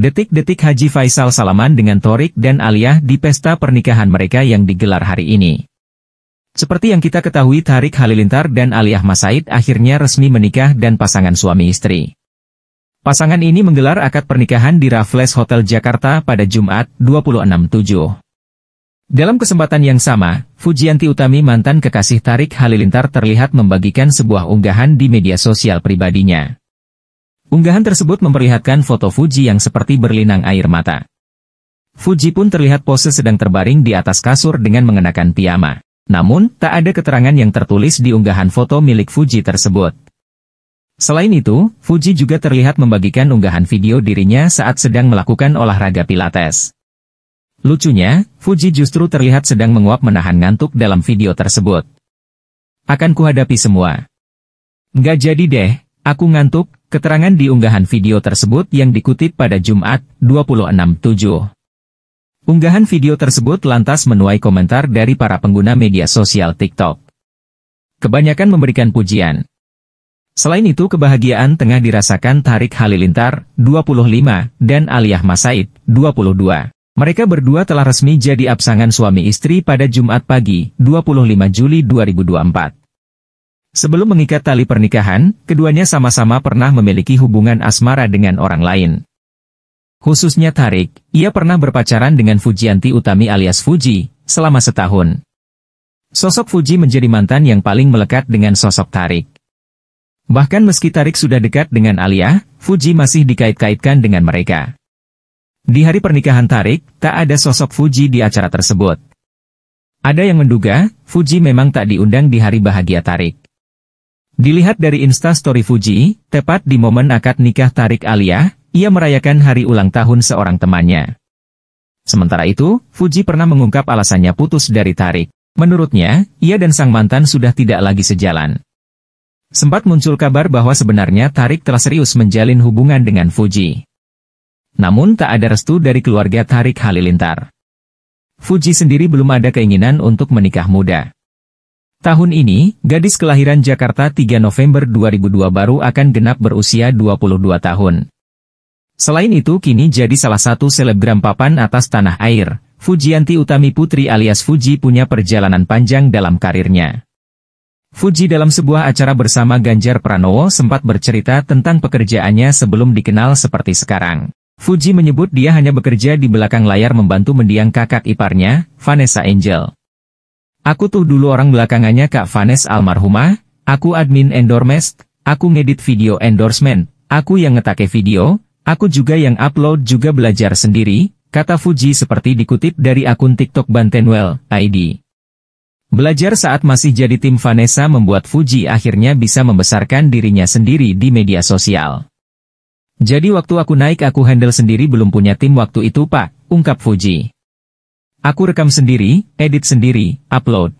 Detik-detik Haji Faisal Salaman dengan Torik dan Aliyah di pesta pernikahan mereka yang digelar hari ini. Seperti yang kita ketahui Tarik Halilintar dan Aliyah Masaid akhirnya resmi menikah dan pasangan suami istri. Pasangan ini menggelar akad pernikahan di Raffles Hotel Jakarta pada Jumat 26.7. Dalam kesempatan yang sama, Fujianti Utami mantan kekasih Tarik Halilintar terlihat membagikan sebuah unggahan di media sosial pribadinya. Unggahan tersebut memperlihatkan foto Fuji yang seperti berlinang air mata. Fuji pun terlihat pose sedang terbaring di atas kasur dengan mengenakan piyama. Namun, tak ada keterangan yang tertulis di unggahan foto milik Fuji tersebut. Selain itu, Fuji juga terlihat membagikan unggahan video dirinya saat sedang melakukan olahraga pilates. Lucunya, Fuji justru terlihat sedang menguap menahan ngantuk dalam video tersebut. Akan kuhadapi semua. Nggak jadi deh. Aku ngantuk, keterangan di unggahan video tersebut yang dikutip pada Jumat, 26.7. Unggahan video tersebut lantas menuai komentar dari para pengguna media sosial TikTok. Kebanyakan memberikan pujian. Selain itu kebahagiaan tengah dirasakan Tarik Halilintar, 25, dan Aliyah Masaid, 22. Mereka berdua telah resmi jadi absangan suami istri pada Jumat pagi, 25 Juli 2024. Sebelum mengikat tali pernikahan, keduanya sama-sama pernah memiliki hubungan asmara dengan orang lain. Khususnya Tarik, ia pernah berpacaran dengan Fujianti Utami alias Fuji, selama setahun. Sosok Fuji menjadi mantan yang paling melekat dengan sosok Tarik. Bahkan meski Tarik sudah dekat dengan Alia, Fuji masih dikait-kaitkan dengan mereka. Di hari pernikahan Tarik, tak ada sosok Fuji di acara tersebut. Ada yang menduga, Fuji memang tak diundang di hari bahagia Tarik. Dilihat dari instastory Fuji, tepat di momen akad nikah Tarik Alia, ia merayakan hari ulang tahun seorang temannya. Sementara itu, Fuji pernah mengungkap alasannya putus dari Tarik. Menurutnya, ia dan sang mantan sudah tidak lagi sejalan. Sempat muncul kabar bahwa sebenarnya Tarik telah serius menjalin hubungan dengan Fuji. Namun tak ada restu dari keluarga Tarik Halilintar. Fuji sendiri belum ada keinginan untuk menikah muda. Tahun ini, gadis kelahiran Jakarta 3 November 2002 baru akan genap berusia 22 tahun. Selain itu kini jadi salah satu selebgram papan atas tanah air, Fujianti Utami Putri alias Fuji punya perjalanan panjang dalam karirnya. Fuji dalam sebuah acara bersama Ganjar Pranowo sempat bercerita tentang pekerjaannya sebelum dikenal seperti sekarang. Fuji menyebut dia hanya bekerja di belakang layar membantu mendiang kakak iparnya, Vanessa Angel. Aku tuh dulu orang belakangannya Kak Vanes almarhumah, aku admin endormest, aku ngedit video endorsement, aku yang ngetake video, aku juga yang upload juga belajar sendiri, kata Fuji seperti dikutip dari akun TikTok Bantenwell, ID. Belajar saat masih jadi tim Vanessa membuat Fuji akhirnya bisa membesarkan dirinya sendiri di media sosial. Jadi waktu aku naik aku handle sendiri belum punya tim waktu itu pak, ungkap Fuji. Aku rekam sendiri, edit sendiri, upload.